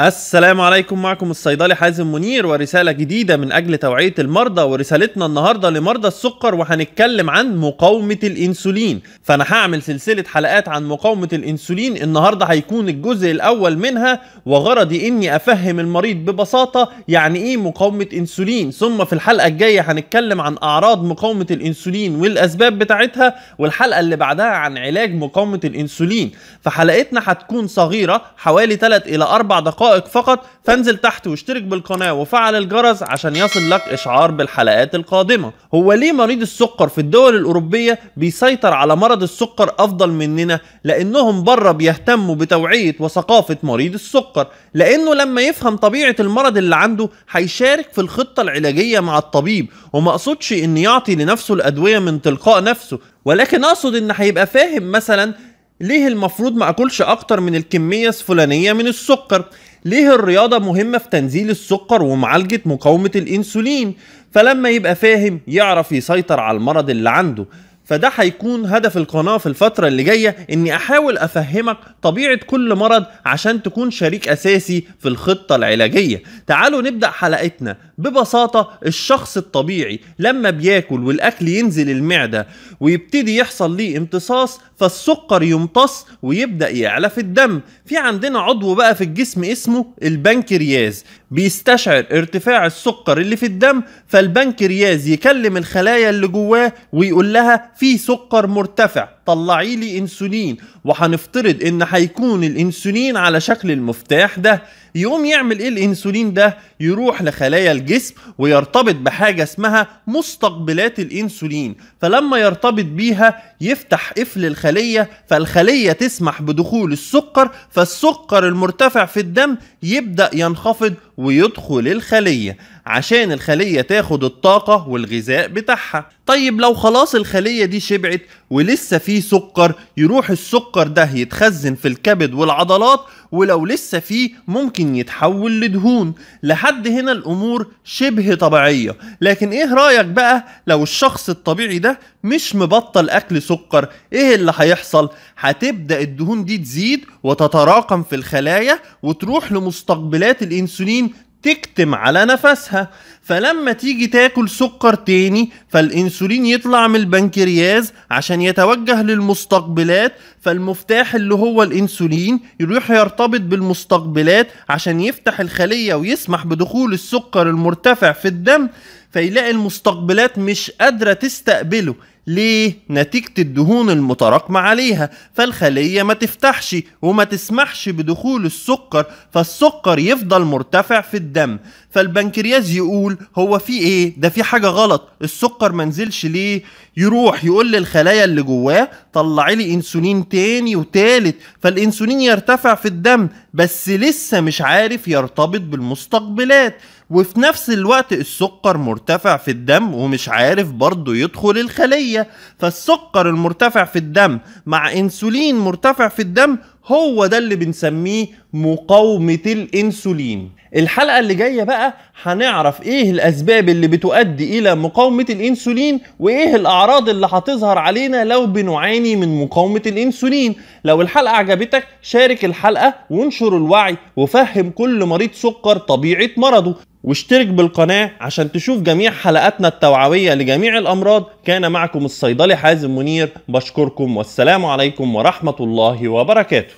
السلام عليكم معكم الصيدلي حازم منير ورسالة جديدة من أجل توعية المرضى ورسالتنا النهاردة لمرضى السكر وهنتكلم عن مقاومة الإنسولين فأنا هعمل سلسلة حلقات عن مقاومة الإنسولين النهاردة هيكون الجزء الأول منها وغرضي إني أفهم المريض ببساطة يعني إيه مقاومة إنسولين ثم في الحلقة الجاية هنتكلم عن أعراض مقاومة الإنسولين والأسباب بتاعتها والحلقة اللي بعدها عن علاج مقاومة الإنسولين فحلقتنا هتكون صغيرة حوالي 3 إلى 4 دقائق دقائق فقط فانزل تحت واشترك بالقناة وفعل الجرس عشان يصل لك إشعار بالحلقات القادمة هو ليه مريض السكر في الدول الأوروبية بيسيطر على مرض السكر أفضل مننا لأنهم بره بيهتموا بتوعية وثقافة مريض السكر لأنه لما يفهم طبيعة المرض اللي عنده هيشارك في الخطة العلاجية مع الطبيب ومقصودش إن يعطي لنفسه الأدوية من تلقاء نفسه ولكن أقصد إن هيبقى فاهم مثلا ليه المفروض ما اكلش اكتر من الكميه الفلانيه من السكر ليه الرياضة مهمة في تنزيل السكر ومعالجة مقاومة الإنسولين فلما يبقى فاهم يعرف يسيطر على المرض اللي عنده فده هيكون هدف القناة في الفترة اللي جاية اني احاول افهمك طبيعة كل مرض عشان تكون شريك اساسي في الخطة العلاجية تعالوا نبدأ حلقتنا ببساطة الشخص الطبيعي لما بياكل والأكل ينزل المعدة ويبتدي يحصل ليه امتصاص فالسكر يمتص ويبدأ يعلى في الدم في عندنا عضو بقى في الجسم اسمه البنكرياز بيستشعر ارتفاع السكر اللي في الدم فالبنكرياز يكلم الخلايا اللي جواه ويقول لها في سكر مرتفع طلعي لي انسولين وهنفترض ان هيكون الانسولين على شكل المفتاح ده يقوم يعمل ايه الانسولين ده يروح لخلايا الجسم ويرتبط بحاجه اسمها مستقبلات الانسولين فلما يرتبط بيها يفتح قفل الخليه فالخليه تسمح بدخول السكر فالسكر المرتفع في الدم يبدا ينخفض ويدخل الخلية عشان الخلية تاخد الطاقة والغذاء بتاعها طيب لو خلاص الخلية دي شبعت ولسه في سكر يروح السكر ده يتخزن في الكبد والعضلات ولو لسه فيه ممكن يتحول لدهون لحد هنا الأمور شبه طبيعية لكن إيه رأيك بقى لو الشخص الطبيعي ده مش مبطل اكل سكر ايه اللي هيحصل هتبدا الدهون دي تزيد وتتراكم في الخلايا وتروح لمستقبلات الانسولين تكتم على نفسها فلما تيجي تاكل سكر تاني فالانسولين يطلع من البنكرياس عشان يتوجه للمستقبلات فالمفتاح اللي هو الانسولين يروح يرتبط بالمستقبلات عشان يفتح الخلية ويسمح بدخول السكر المرتفع في الدم فيلاقي المستقبلات مش قادرة تستقبله ليه؟ نتيجة الدهون المتراكمة عليها فالخلية ما تفتحش وما تسمحش بدخول السكر فالسكر يفضل مرتفع في الدم فالبنكرياس يقول هو في ايه؟ ده في حاجة غلط السكر منزلش ليه؟ يروح يقول للخلايا اللي جواه طلعلي انسولين تاني وتالت فالانسولين يرتفع في الدم بس لسه مش عارف يرتبط بالمستقبلات وفي نفس الوقت السكر مرتفع في الدم ومش عارف برضه يدخل الخلية فالسكر المرتفع في الدم مع انسولين مرتفع في الدم هو ده اللي بنسميه مقاومة الانسولين الحلقة اللي جاية بقى هنعرف ايه الاسباب اللي بتؤدي الى مقاومة الانسولين وايه الاعراض اللي هتظهر علينا لو بنعاني من مقاومة الانسولين لو الحلقة عجبتك شارك الحلقة وانشر الوعي وفهم كل مريض سكر طبيعة مرضه واشترك بالقناة عشان تشوف جميع حلقاتنا التوعوية لجميع الأمراض كان معكم الصيدلي حازم منير بشكركم والسلام عليكم ورحمة الله وبركاته